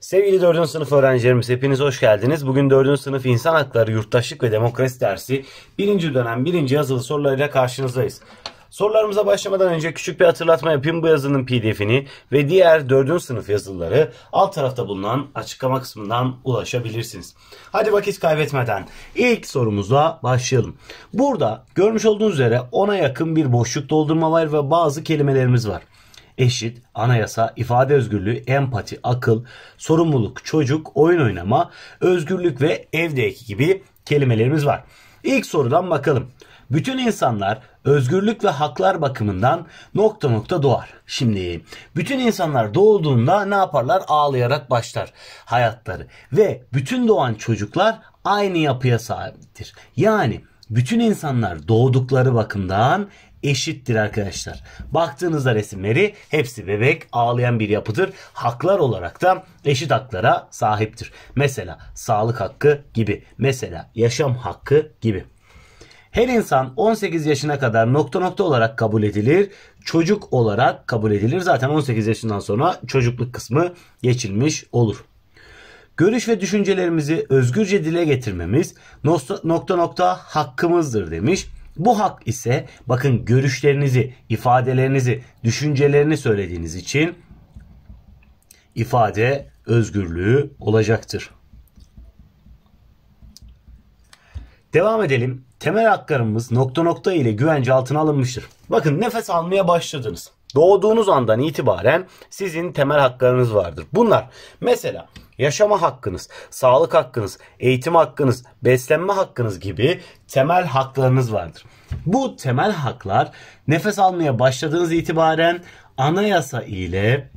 Sevgili 4. sınıf öğrencilerimiz hepiniz hoş geldiniz. Bugün 4. sınıf İnsan Hakları, Yurttaşlık ve Demokrasi dersi 1. dönem 1. yazılı sorularıyla karşınızdayız. Sorularımıza başlamadan önce küçük bir hatırlatma yapayım. Bu yazının pdf'ini ve diğer 4. sınıf yazılıları alt tarafta bulunan açıklama kısmından ulaşabilirsiniz. Hadi vakit kaybetmeden ilk sorumuza başlayalım. Burada görmüş olduğunuz üzere ona yakın bir boşluk doldurma var ve bazı kelimelerimiz var eşit, anayasa, ifade özgürlüğü, empati, akıl, sorumluluk, çocuk, oyun oynama, özgürlük ve evdeki gibi kelimelerimiz var. İlk sorudan bakalım. Bütün insanlar özgürlük ve haklar bakımından nokta nokta doğar. Şimdi bütün insanlar doğduğunda ne yaparlar? Ağlayarak başlar hayatları ve bütün doğan çocuklar aynı yapıya sahiptir. Yani bütün insanlar doğdukları bakımdan eşittir arkadaşlar. Baktığınızda resimleri hepsi bebek ağlayan bir yapıdır. Haklar olarak da eşit haklara sahiptir. Mesela sağlık hakkı gibi. Mesela yaşam hakkı gibi. Her insan 18 yaşına kadar nokta nokta olarak kabul edilir. Çocuk olarak kabul edilir. Zaten 18 yaşından sonra çocukluk kısmı geçilmiş olur. Görüş ve düşüncelerimizi özgürce dile getirmemiz nokta nokta, nokta hakkımızdır demiş. Bu hak ise bakın görüşlerinizi, ifadelerinizi, düşüncelerini söylediğiniz için ifade özgürlüğü olacaktır. Devam edelim. Temel haklarımız nokta nokta ile güvence altına alınmıştır. Bakın nefes almaya başladınız. Doğduğunuz andan itibaren sizin temel haklarınız vardır. Bunlar mesela yaşama hakkınız, sağlık hakkınız, eğitim hakkınız, beslenme hakkınız gibi temel haklarınız vardır. Bu temel haklar nefes almaya başladığınız itibaren anayasa ile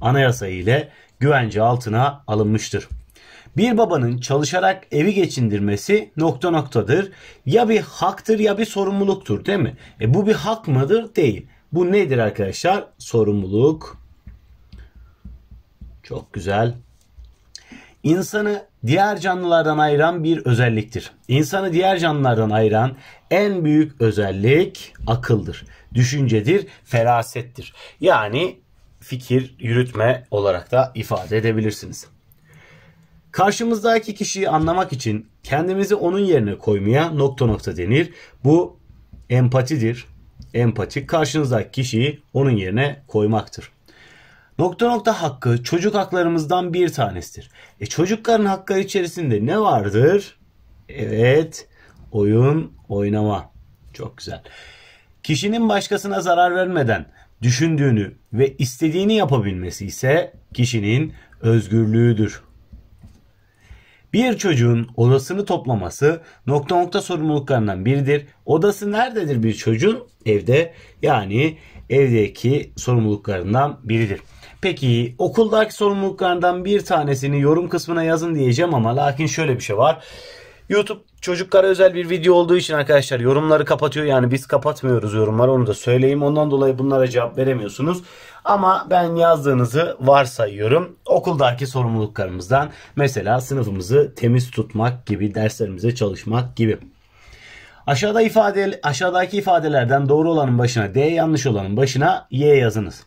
anayasa ile güvence altına alınmıştır. Bir babanın çalışarak evi geçindirmesi nokta noktadır. Ya bir haktır ya bir sorumluluktur değil mi? E bu bir hak mıdır? Değil. Bu nedir arkadaşlar? Sorumluluk. Çok güzel. İnsanı diğer canlılardan ayıran bir özelliktir. İnsanı diğer canlılardan ayıran en büyük özellik akıldır, düşüncedir, ferasettir. Yani fikir yürütme olarak da ifade edebilirsiniz. Karşımızdaki kişiyi anlamak için kendimizi onun yerine koymaya nokta nokta denir. Bu empatidir. Empati karşınızdaki kişiyi onun yerine koymaktır. Nokta nokta hakkı çocuk haklarımızdan bir tanesidir. E çocukların hakları içerisinde ne vardır? Evet, oyun oynama. Çok güzel. Kişinin başkasına zarar vermeden düşündüğünü ve istediğini yapabilmesi ise kişinin özgürlüğüdür. Bir çocuğun odasını toplaması nokta nokta sorumluluklarından biridir. Odası nerededir bir çocuğun? Evde. Yani evdeki sorumluluklarından biridir. Peki okuldaki sorumluluklarından bir tanesini yorum kısmına yazın diyeceğim ama lakin şöyle bir şey var. YouTube çocuklara özel bir video olduğu için arkadaşlar yorumları kapatıyor. Yani biz kapatmıyoruz yorumları onu da söyleyeyim. Ondan dolayı bunlara cevap veremiyorsunuz. Ama ben yazdığınızı varsayıyorum. Okuldaki sorumluluklarımızdan mesela sınıfımızı temiz tutmak gibi, derslerimize çalışmak gibi. Aşağıda ifade, aşağıdaki ifadelerden doğru olanın başına D, yanlış olanın başına Y yazınız.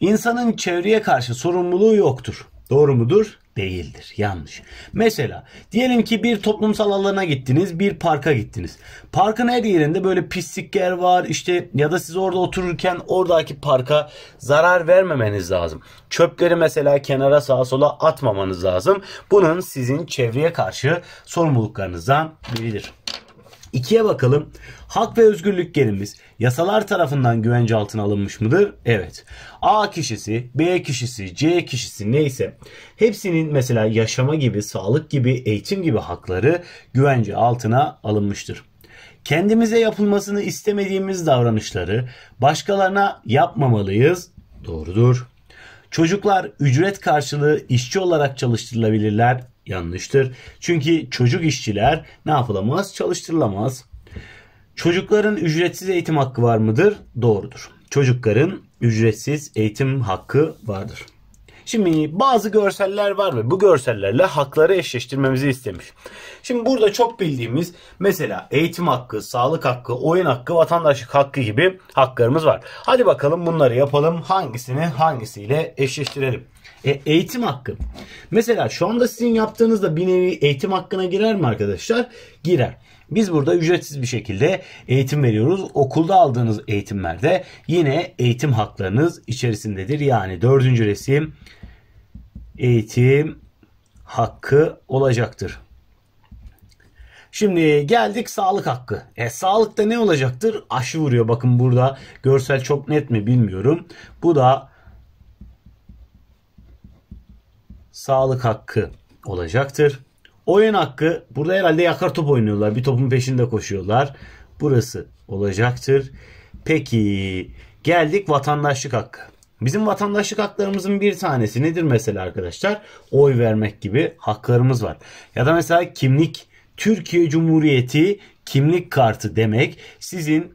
İnsanın çevreye karşı sorumluluğu yoktur. Doğru mudur? değildir. Yanlış. Mesela diyelim ki bir toplumsal alana gittiniz, bir parka gittiniz. Parkın her yerinde böyle pislik yer var İşte ya da siz orada otururken oradaki parka zarar vermemeniz lazım. Çöpleri mesela kenara sağa sola atmamanız lazım. Bunun sizin çevreye karşı sorumluluklarınızdan biridir. İkiye bakalım. Hak ve özgürlüklerimiz yasalar tarafından güvence altına alınmış mıdır? Evet. A kişisi, B kişisi, C kişisi neyse hepsinin mesela yaşama gibi, sağlık gibi, eğitim gibi hakları güvence altına alınmıştır. Kendimize yapılmasını istemediğimiz davranışları başkalarına yapmamalıyız. Doğrudur. Çocuklar ücret karşılığı işçi olarak çalıştırılabilirler yanlıştır. Çünkü çocuk işçiler ne yapılamaz? Çalıştırılamaz. Çocukların ücretsiz eğitim hakkı var mıdır? Doğrudur. Çocukların ücretsiz eğitim hakkı vardır. Şimdi bazı görseller var ve bu görsellerle hakları eşleştirmemizi istemiş. Şimdi burada çok bildiğimiz mesela eğitim hakkı, sağlık hakkı, oyun hakkı, vatandaşlık hakkı gibi haklarımız var. Hadi bakalım bunları yapalım. Hangisini hangisiyle eşleştirelim? E, eğitim hakkı. Mesela şu anda sizin yaptığınızda bir nevi eğitim hakkına girer mi arkadaşlar? Girer. Biz burada ücretsiz bir şekilde eğitim veriyoruz. Okulda aldığınız eğitimlerde yine eğitim haklarınız içerisindedir. Yani dördüncü resim eğitim hakkı olacaktır. Şimdi geldik sağlık hakkı. E, sağlıkta ne olacaktır? Aşı vuruyor. Bakın burada görsel çok net mi bilmiyorum. Bu da sağlık hakkı olacaktır. Oyun hakkı burada herhalde yakar top oynuyorlar. Bir topun peşinde koşuyorlar. Burası olacaktır. Peki geldik vatandaşlık hakkı. Bizim vatandaşlık haklarımızın bir tanesi nedir mesela arkadaşlar? Oy vermek gibi haklarımız var. Ya da mesela kimlik Türkiye Cumhuriyeti kimlik kartı demek sizin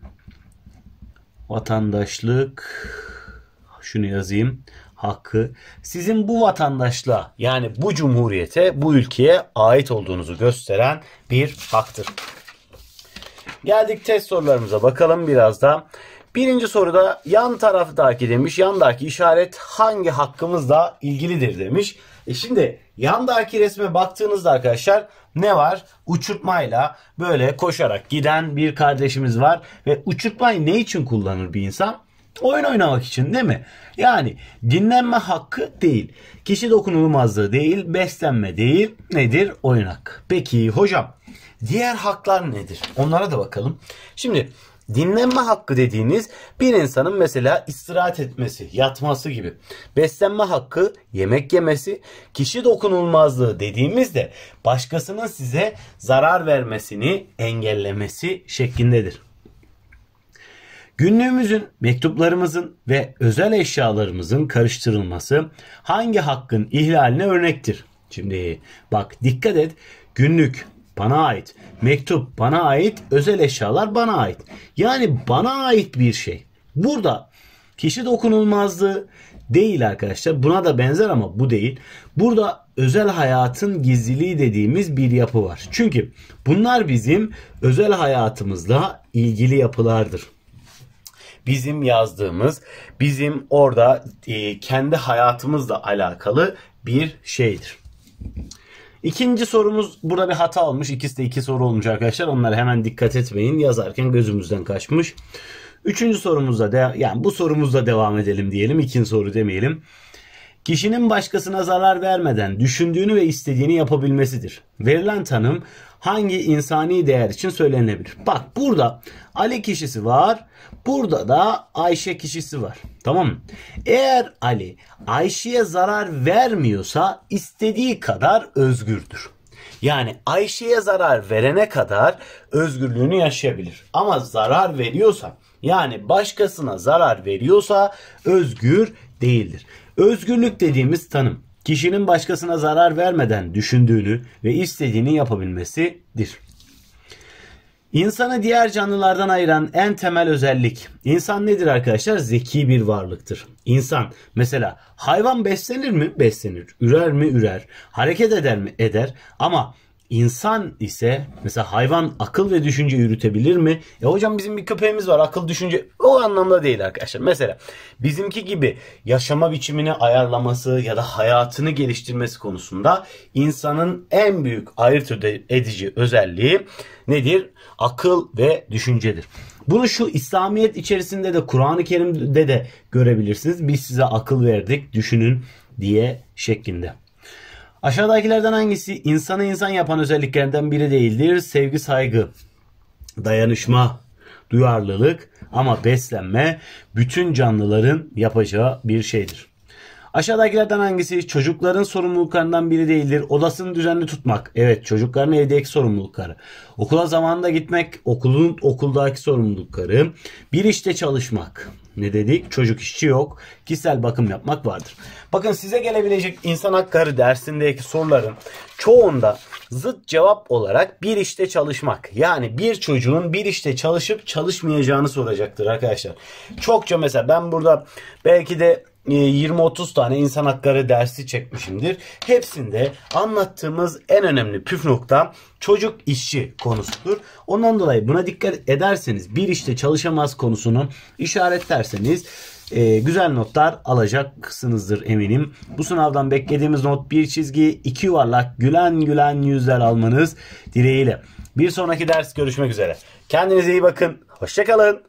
vatandaşlık şunu yazayım hakkı sizin bu vatandaşla yani bu cumhuriyete, bu ülkeye ait olduğunuzu gösteren bir haktır. Geldik test sorularımıza bakalım biraz da. Birinci soruda yan taraftaki demiş yandaki işaret hangi hakkımızla ilgilidir demiş. E şimdi yandaki resme baktığınızda arkadaşlar ne var? Uçurtmayla böyle koşarak giden bir kardeşimiz var. Ve uçurtmayı ne için kullanır bir insan? Oyun oynamak için değil mi? Yani dinlenme hakkı değil. Kişi dokunulmazlığı değil, beslenme değil. Nedir? Oyun hakkı. Peki hocam diğer haklar nedir? Onlara da bakalım. Şimdi Dinlenme hakkı dediğiniz bir insanın mesela istirahat etmesi, yatması gibi. Beslenme hakkı, yemek yemesi, kişi dokunulmazlığı dediğimizde başkasının size zarar vermesini engellemesi şeklindedir. Günlüğümüzün, mektuplarımızın ve özel eşyalarımızın karıştırılması hangi hakkın ihlaline örnektir? Şimdi bak dikkat et. Günlük bana ait, mektup bana ait, özel eşyalar bana ait. Yani bana ait bir şey. Burada kişi dokunulmazlığı değil arkadaşlar. Buna da benzer ama bu değil. Burada özel hayatın gizliliği dediğimiz bir yapı var. Çünkü bunlar bizim özel hayatımızla ilgili yapılardır bizim yazdığımız, bizim orada e, kendi hayatımızla alakalı bir şeydir. İkinci sorumuz burada bir hata olmuş. İkisi de iki soru olmuş arkadaşlar. Onlara hemen dikkat etmeyin. Yazarken gözümüzden kaçmış. Üçüncü sorumuzda de, yani bu sorumuzla devam edelim diyelim. İkinci soru demeyelim. Kişinin başkasına zarar vermeden düşündüğünü ve istediğini yapabilmesidir. Verilen tanım hangi insani değer için söylenebilir? Bak burada Ali kişisi var. Burada da Ayşe kişisi var. Tamam mı? Eğer Ali Ayşe'ye zarar vermiyorsa istediği kadar özgürdür. Yani Ayşe'ye zarar verene kadar özgürlüğünü yaşayabilir. Ama zarar veriyorsa yani başkasına zarar veriyorsa özgür değildir. Özgürlük dediğimiz tanım kişinin başkasına zarar vermeden düşündüğünü ve istediğini yapabilmesidir. İnsanı diğer canlılardan ayıran en temel özellik. İnsan nedir arkadaşlar? Zeki bir varlıktır. İnsan mesela hayvan beslenir mi? Beslenir. Ürer mi? Ürer. Hareket eder mi? Eder. Ama İnsan ise mesela hayvan akıl ve düşünce yürütebilir mi? Ya e hocam bizim bir köpeğimiz var akıl düşünce o anlamda değil arkadaşlar. Mesela bizimki gibi yaşama biçimini ayarlaması ya da hayatını geliştirmesi konusunda insanın en büyük ayırt edici özelliği nedir? Akıl ve düşüncedir. Bunu şu İslamiyet içerisinde de Kur'an-ı Kerim'de de görebilirsiniz. Biz size akıl verdik düşünün diye şeklinde. Aşağıdakilerden hangisi insanı insan yapan özelliklerinden biri değildir? Sevgi, saygı, dayanışma, duyarlılık ama beslenme bütün canlıların yapacağı bir şeydir. Aşağıdakilerden hangisi çocukların sorumluluklarından biri değildir? Odasını düzenli tutmak. Evet çocukların evdeki sorumlulukları. Okula zamanında gitmek okulun okuldaki sorumlulukları. Bir işte çalışmak ne dedik? Çocuk işçi yok. Kişisel bakım yapmak vardır. Bakın size gelebilecek insan hakları dersindeki soruların çoğunda zıt cevap olarak bir işte çalışmak. Yani bir çocuğun bir işte çalışıp çalışmayacağını soracaktır arkadaşlar. Çokça mesela ben burada belki de 20-30 ee, tane insan hakları dersi çekmişimdir. Hepsinde anlattığımız en önemli püf nokta çocuk işçi konusudur. Ondan dolayı buna dikkat ederseniz bir işte çalışamaz konusunu işaretlerseniz e, güzel notlar alacaksınızdır eminim. Bu sınavdan beklediğimiz not bir çizgi iki yuvarlak gülen gülen yüzler almanız dileğiyle. Bir sonraki ders görüşmek üzere. Kendinize iyi bakın. Hoşçakalın.